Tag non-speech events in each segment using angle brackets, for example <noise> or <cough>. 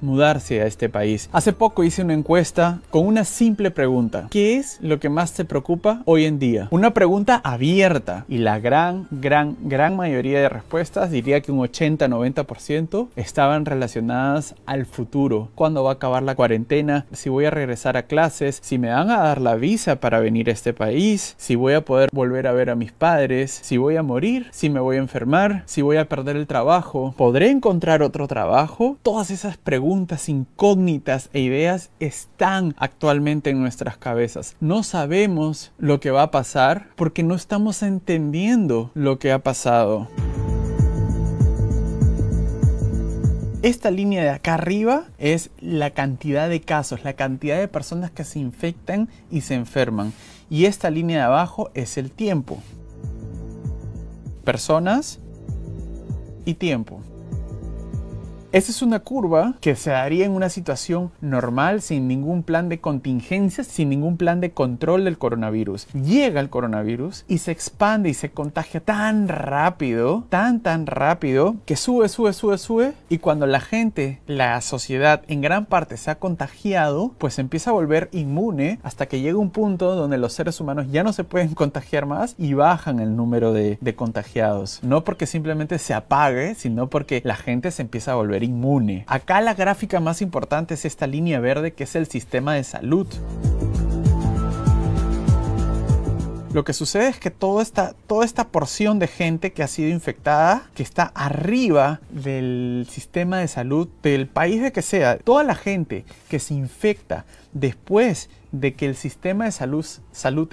mudarse a este país. Hace poco hice una encuesta con una simple pregunta. ¿Qué es lo que más te preocupa hoy en día? Una pregunta abierta y la gran, gran, gran mayoría de respuestas, diría que un 80-90%, estaban relacionadas al futuro. ¿Cuándo va a acabar la cuarentena? ¿Si voy a regresar a clases? ¿Si me van a dar la visa para venir a este país? ¿Si voy a poder volver a ver a mis padres? ¿Si voy a morir? ¿Si me voy a enfermar? ¿Si voy a perder el trabajo? ¿Podré encontrar otro trabajo? Todas esas preguntas preguntas, incógnitas e ideas están actualmente en nuestras cabezas. No sabemos lo que va a pasar porque no estamos entendiendo lo que ha pasado. Esta línea de acá arriba es la cantidad de casos, la cantidad de personas que se infectan y se enferman. Y esta línea de abajo es el tiempo. Personas y tiempo. Esa es una curva que se daría en una situación normal, sin ningún plan de contingencia, sin ningún plan de control del coronavirus. Llega el coronavirus y se expande y se contagia tan rápido, tan, tan rápido, que sube, sube, sube, sube. Y cuando la gente, la sociedad en gran parte se ha contagiado, pues empieza a volver inmune hasta que llega un punto donde los seres humanos ya no se pueden <laughs> contagiar más y bajan el número de, de contagiados. No porque simplemente se apague, sino porque la gente se empieza a volver inmune. Acá la gráfica más importante es esta línea verde que es el sistema de salud. Lo que sucede es que toda esta, toda esta porción de gente que ha sido infectada, que está arriba del sistema de salud del país de que sea, toda la gente que se infecta después de que el sistema de salud,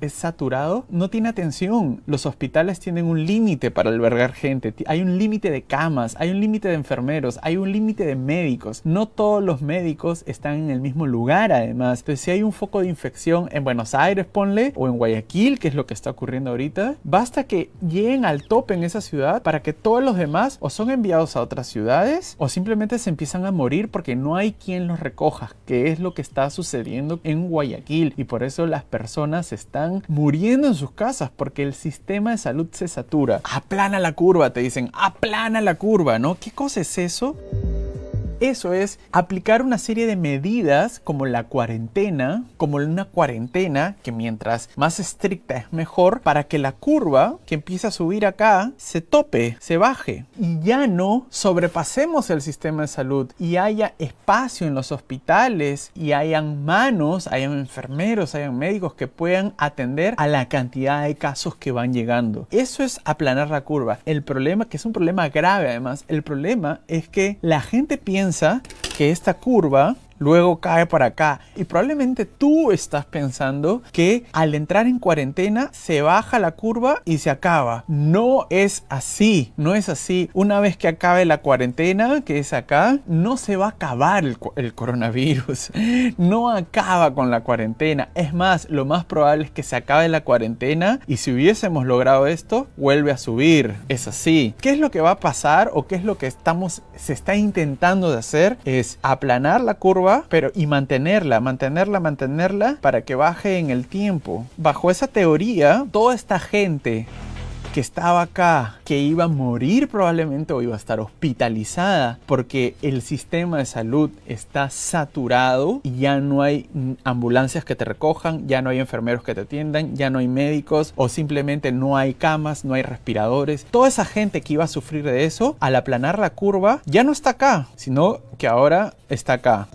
es saturado, no tiene atención. Los hospitales tienen un límite para albergar gente, hay un límite de camas, hay un límite de enfermeros, hay un límite de médicos. No todos los médicos están en el mismo lugar además. Entonces si hay un foco de infección en Buenos Aires, ponle, o en Guayaquil, que es lo que está ocurriendo ahorita, basta que lleguen al tope en esa ciudad para que todos los demás o son enviados a otras ciudades o simplemente se empiezan a morir porque no hay quien los recoja, que es lo que está sucediendo en Guayaquil y por eso las personas están muriendo en sus casas porque el sistema de salud se satura. Aplana la curva, te dicen, aplana la curva, ¿no? ¿Qué cosa es eso? Eso es aplicar una serie de medidas como la cuarentena, como una cuarentena que mientras más estricta es mejor para que la curva que empieza a subir acá se tope, se baje y ya no sobrepasemos el sistema de salud y haya espacio en los hospitales y hayan manos, hayan enfermeros, hayan médicos que puedan atender a la cantidad de casos que van llegando. Eso es aplanar la curva. El problema, que es un problema grave además, el problema es que la gente piensa que esta curva luego cae para acá. Y probablemente tú estás pensando que al entrar en cuarentena se baja la curva y se acaba. No es así, no es así. Una vez que acabe la cuarentena, que es acá, no se va a acabar el, el coronavirus. <laughs> No acaba con la cuarentena. Es más, lo más probable es que se acabe la cuarentena y si hubiésemos logrado esto, vuelve a subir. Es así. ¿Qué es lo que va a pasar o qué es lo que estamos, se está intentando de hacer? Es aplanar la curva pero y mantenerla, mantenerla, mantenerla para que baje en el tiempo. Bajo esa teoría, toda esta gente que estaba acá, que iba a morir probablemente o iba a estar hospitalizada porque el sistema de salud está saturado y ya no hay ambulancias que te recojan, ya no hay enfermeros que te atiendan, ya no hay médicos o simplemente no hay camas, no hay respiradores. Toda esa gente que iba a sufrir de eso, al aplanar la curva, ya no está acá, sino que ahora está acá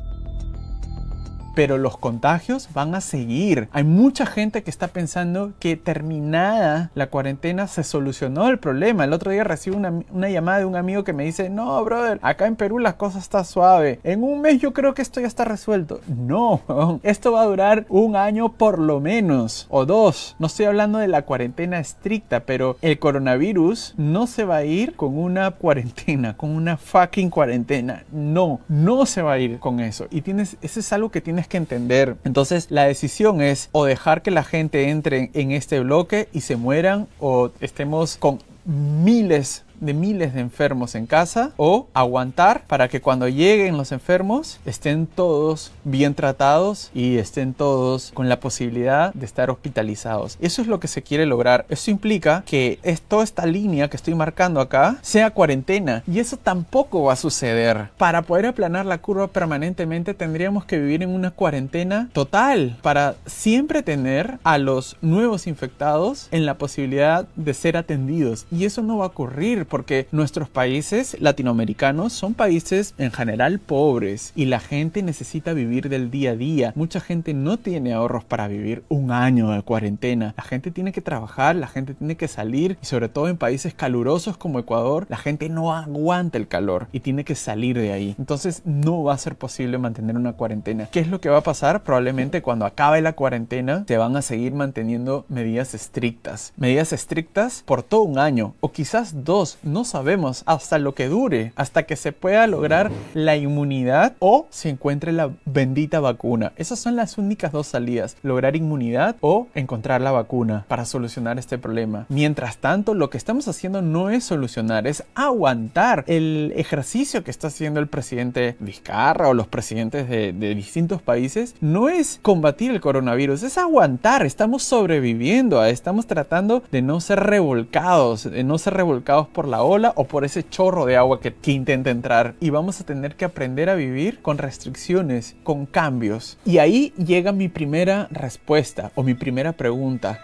pero los contagios van a seguir. Hay mucha gente que está pensando que terminada la cuarentena se solucionó el problema. El otro día recibo una, llamada de un amigo que me dice, no, brother, acá en Perú la cosa está suave. En un mes yo creo que esto ya está resuelto. No, esto va a durar un año por lo menos, o dos. No estoy hablando de la cuarentena estricta, pero el coronavirus no se va a ir con una cuarentena, con una fucking cuarentena. No, no se va a ir con eso. Y tienes, eso es algo que tienes que entender. Entonces la decisión es o dejar que la gente entre en este bloque y se mueran o estemos con miles de miles de enfermos en casa o aguantar para que cuando lleguen los enfermos estén todos bien tratados y estén todos con la posibilidad de estar hospitalizados. Eso es lo que se quiere lograr. Eso implica que es toda esta línea que estoy marcando acá sea cuarentena y eso tampoco va a suceder. Para poder aplanar la curva permanentemente tendríamos que vivir en una cuarentena total para siempre tener a los nuevos infectados en la posibilidad de ser atendidos y eso no va a ocurrir porque nuestros países latinoamericanos son países en general pobres y la gente necesita vivir del día a día. Mucha gente no tiene ahorros para vivir un año de cuarentena. La gente tiene que trabajar, la gente tiene que salir y sobre todo en países calurosos como Ecuador, la gente no aguanta el calor y tiene que salir de ahí. Entonces no va a ser posible mantener una cuarentena. ¿Qué es lo que va a pasar? Probablemente cuando acabe la cuarentena se van a seguir manteniendo medidas estrictas. Medidas estrictas por todo un año o quizás dos no sabemos hasta lo que dure, hasta que se pueda lograr la inmunidad o se encuentre la bendita vacuna. Esas son las únicas dos salidas, lograr inmunidad o encontrar la vacuna para solucionar este problema. Mientras tanto, lo que estamos haciendo no es solucionar, es aguantar el ejercicio que está haciendo el presidente Vizcarra o los presidentes de, de distintos países. No es combatir el coronavirus, es aguantar, estamos sobreviviendo, estamos tratando de no ser revolcados, de no ser revolcados por la ola o por ese chorro de agua que, que intenta entrar. Y vamos a tener que aprender a vivir con restricciones, con cambios. Y ahí llega mi primera respuesta o mi primera pregunta.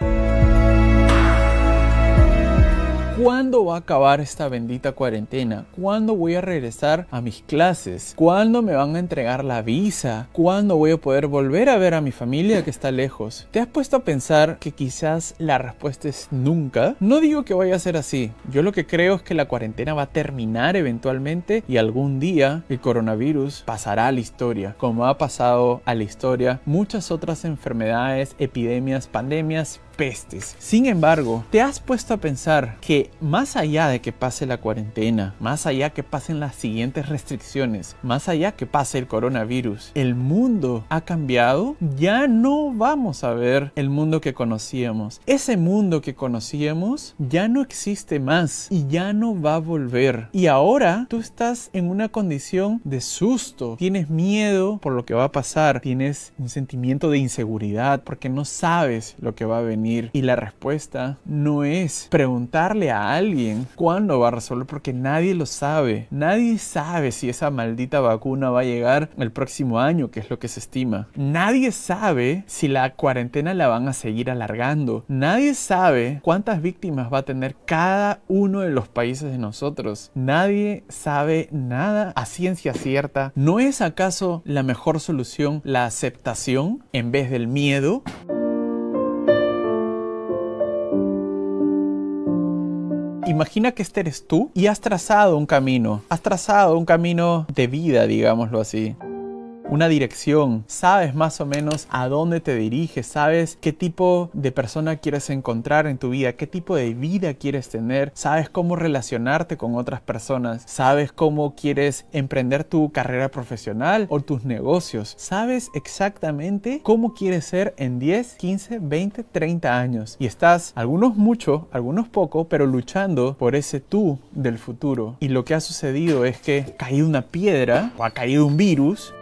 ¿Cuándo va a acabar esta bendita cuarentena? ¿Cuándo voy a regresar a mis clases? ¿Cuándo me van a entregar la visa? ¿Cuándo voy a poder volver a ver a mi familia que está lejos? ¿Te has puesto a pensar que quizás la respuesta es nunca? No digo que vaya a ser así. Yo lo que creo es que la cuarentena va a terminar eventualmente y algún día el coronavirus pasará a la historia, como ha pasado a la historia muchas otras enfermedades, epidemias, pandemias, pestes. Sin embargo, ¿te has puesto a pensar que más allá de que pase la cuarentena, más allá que pasen las siguientes restricciones, más allá que pase el coronavirus, el mundo ha cambiado? Ya no vamos a ver el mundo que conocíamos. Ese mundo que conocíamos ya no existe más y ya no va a volver. Y ahora tú estás en una condición de susto, tienes miedo por lo que va a pasar, tienes un sentimiento de inseguridad porque no sabes lo que va a venir y la respuesta no es preguntarle a alguien cuándo va a resolver porque nadie lo sabe. Nadie sabe si esa maldita vacuna va a llegar el próximo año, que es lo que se estima. Nadie sabe si la cuarentena la van a seguir alargando. Nadie sabe cuántas víctimas va a tener cada uno de los países de nosotros. Nadie sabe nada a ciencia cierta. ¿No es acaso la mejor solución la aceptación en vez del miedo? Imagina que este eres tú y has trazado un camino, has trazado un camino de vida, digámoslo así una dirección, sabes más o menos a dónde te diriges, sabes qué tipo de persona quieres encontrar en tu vida, qué tipo de vida quieres tener, sabes cómo relacionarte con otras personas, sabes cómo quieres emprender tu carrera profesional o tus negocios, sabes exactamente cómo quieres ser en 10, 15, 20, 30 años y estás, algunos mucho, algunos poco, pero luchando por ese tú del futuro. Y lo que ha sucedido es que ha caído una piedra o ha caído un virus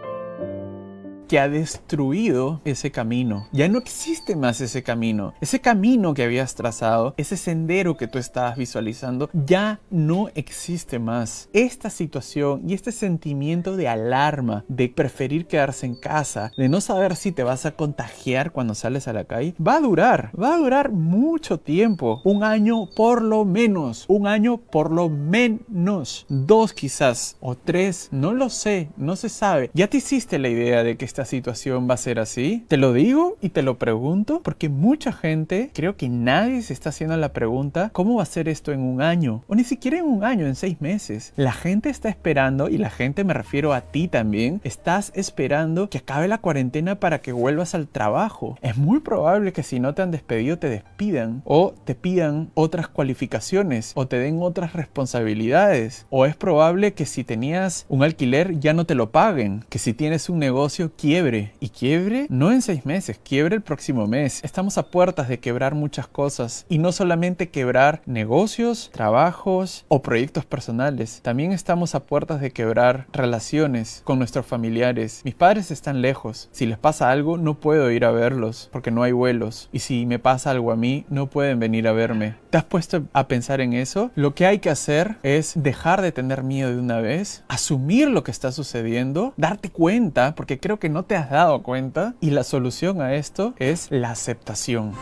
que ha destruido ese camino. Ya no existe más ese camino. Ese camino que habías trazado, ese sendero que tú estabas visualizando, ya no existe más. Esta situación y este sentimiento de alarma, de preferir quedarse en casa, de no saber si te vas a contagiar cuando sales a la calle, va a durar. Va a durar mucho tiempo. Un año por lo menos. Un año por lo menos. Dos quizás. O tres. No lo sé. No se sabe. Ya te hiciste la idea de que esta situación va a ser así? Te lo digo y te lo pregunto porque mucha gente, creo que nadie se está haciendo la pregunta, ¿cómo va a ser esto en un año? O ni siquiera en un año, en seis meses. La gente está esperando, y la gente me refiero a ti también, estás esperando que acabe la cuarentena para que vuelvas al trabajo. Es muy probable que si no te han despedido te despidan o te pidan otras cualificaciones o te den otras responsabilidades. O es probable que si tenías un alquiler ya no te lo paguen, que si tienes un negocio quiebre. Y quiebre no en seis meses, quiebre el próximo mes. Estamos a puertas de quebrar muchas cosas y no solamente quebrar negocios, trabajos o proyectos personales. También estamos a puertas de quebrar relaciones con nuestros familiares. Mis padres están lejos. Si les pasa algo, no puedo ir a verlos porque no hay vuelos. Y si me pasa algo a mí, no pueden venir a verme has puesto a pensar en eso, lo que hay que hacer es dejar de tener miedo de una vez, asumir lo que está sucediendo, darte cuenta, porque creo que no te has dado cuenta, y la solución a esto es la aceptación.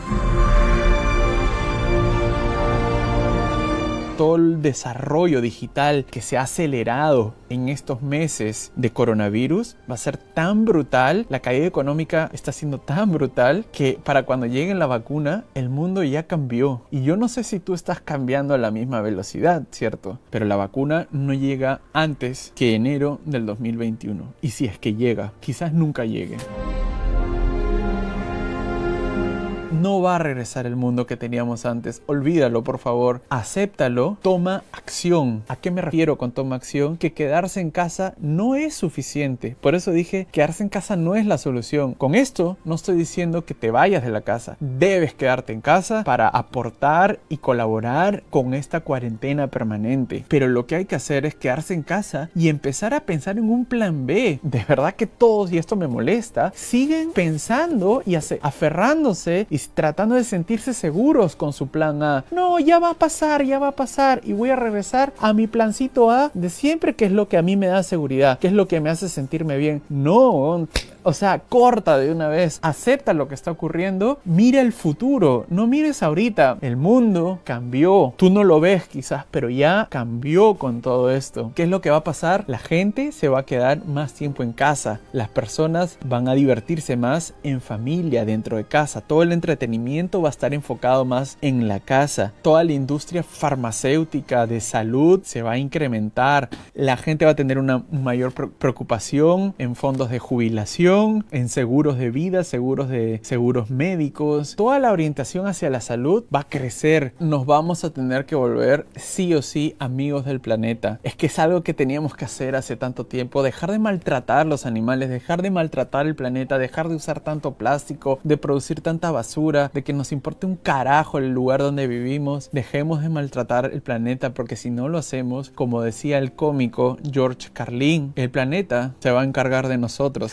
todo el desarrollo digital que se ha acelerado en estos meses de coronavirus va a ser tan brutal, la caída económica está siendo tan brutal que para cuando llegue la vacuna el mundo ya cambió. Y yo no sé si tú estás cambiando a la misma velocidad, ¿cierto? Pero la vacuna no llega antes que enero del 2021. Y si es que llega, quizás nunca llegue. No va a regresar el mundo que teníamos antes. Olvídalo, por favor. Acéptalo. Toma acción. ¿A qué me refiero con toma acción? Que quedarse en casa no es suficiente. Por eso dije, quedarse en casa no es la solución. Con esto no estoy diciendo que te vayas de la casa. Debes quedarte en casa para aportar y colaborar con esta cuarentena permanente. Pero lo que hay que hacer es quedarse en casa y empezar a pensar en un plan B. De verdad que todos, y esto me molesta, siguen pensando y aferrándose y tratando de sentirse seguros con su plan A. No, ya va a pasar, ya va a pasar y voy a regresar a mi plancito A de siempre, que es lo que a mí me da seguridad, que es lo que me hace sentirme bien. No, o sea, corta de una vez, acepta lo que está ocurriendo, mira el futuro, no mires ahorita. El mundo cambió, tú no lo ves quizás, pero ya cambió con todo esto. ¿Qué es lo que va a pasar? La gente se va a quedar más tiempo en casa, las personas van a divertirse más en familia, dentro de casa, todo el entretenimiento entretenimiento va a estar enfocado más en la casa. Toda la industria farmacéutica de salud se va a incrementar. La gente va a tener una mayor preocupación en fondos de jubilación, en seguros de vida, seguros de seguros médicos. Toda la orientación hacia la salud va a crecer. Nos vamos a tener que volver sí o sí amigos del planeta. Es que es algo que teníamos que hacer hace tanto tiempo, dejar de maltratar los animales, dejar de maltratar el planeta, dejar de usar tanto plástico, de producir tanta basura de que nos importe un carajo el lugar donde vivimos, dejemos de maltratar el planeta porque si no lo hacemos, como decía el cómico George Carlin, el planeta se va a encargar de nosotros.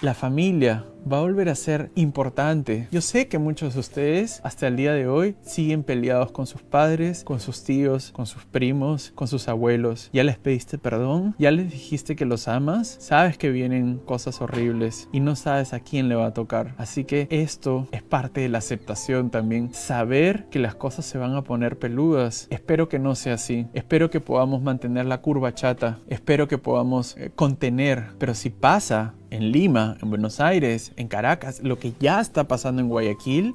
La familia va a volver a ser importante. Yo sé que muchos de ustedes hasta el día de hoy siguen peleados con sus padres, con sus tíos, con sus primos, con sus abuelos. Ya les pediste perdón, ya les dijiste que los amas, sabes que vienen cosas horribles y no sabes a quién le va a tocar. Así que esto es parte de la aceptación también. Saber que las cosas se van a poner peludas. Espero que no sea así. Espero que podamos mantener la curva chata. Espero que podamos eh, contener. Pero si pasa en Lima, en Buenos Aires, en Caracas, lo que ya está pasando en Guayaquil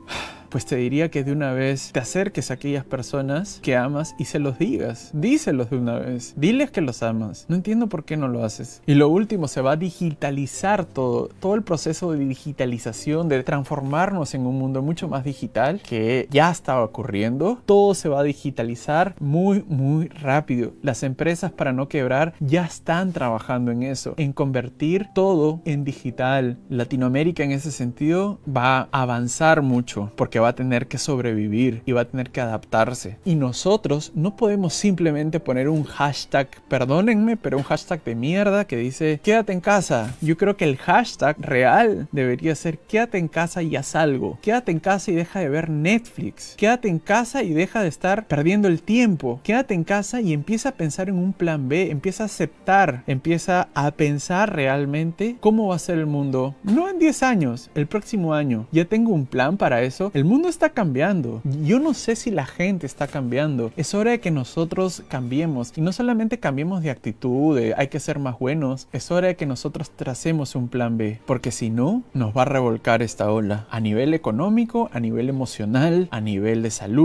pues te diría que de una vez te acerques a aquellas personas que amas y se los digas. Díselos de una vez. Diles que los amas. No entiendo por qué no lo haces. Y lo último, se va a digitalizar todo. Todo el proceso de digitalización, de transformarnos en un mundo mucho más digital que ya estaba ocurriendo. Todo se va a digitalizar muy, muy rápido. Las empresas para no quebrar ya están trabajando en eso, en convertir todo en digital. Latinoamérica en ese sentido va a avanzar mucho porque va a tener que sobrevivir y va a tener que adaptarse. Y nosotros no podemos simplemente poner un hashtag, perdónenme, pero un hashtag de mierda que dice quédate en casa. Yo creo que el hashtag real debería ser quédate en casa y haz algo. Quédate en casa y deja de ver Netflix. Quédate en casa y deja de estar perdiendo el tiempo. Quédate en casa y empieza a pensar en un plan B, empieza a aceptar, empieza a pensar realmente cómo va a ser el mundo. No en 10 años, el próximo año. Ya tengo un plan para eso. El mundo está cambiando. Yo no sé si la gente está cambiando. Es hora de que nosotros cambiemos. Y no solamente cambiemos de actitud, de hay que ser más buenos. Es hora de que nosotros tracemos un plan B. Porque si no, nos va a revolcar esta ola. A nivel económico, a nivel emocional, a nivel de salud.